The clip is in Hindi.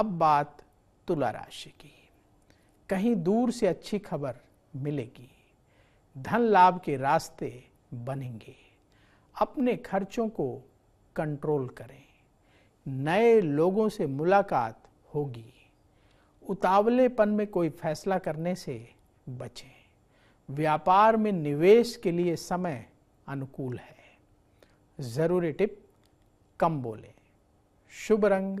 अब बात तुला राशि की कहीं दूर से अच्छी खबर मिलेगी धन लाभ के रास्ते बनेंगे अपने खर्चों को कंट्रोल करें नए लोगों से मुलाकात होगी उतावलेपन में कोई फैसला करने से बचें व्यापार में निवेश के लिए समय अनुकूल है ज़रूरी टिप कम बोलें शुभ रंग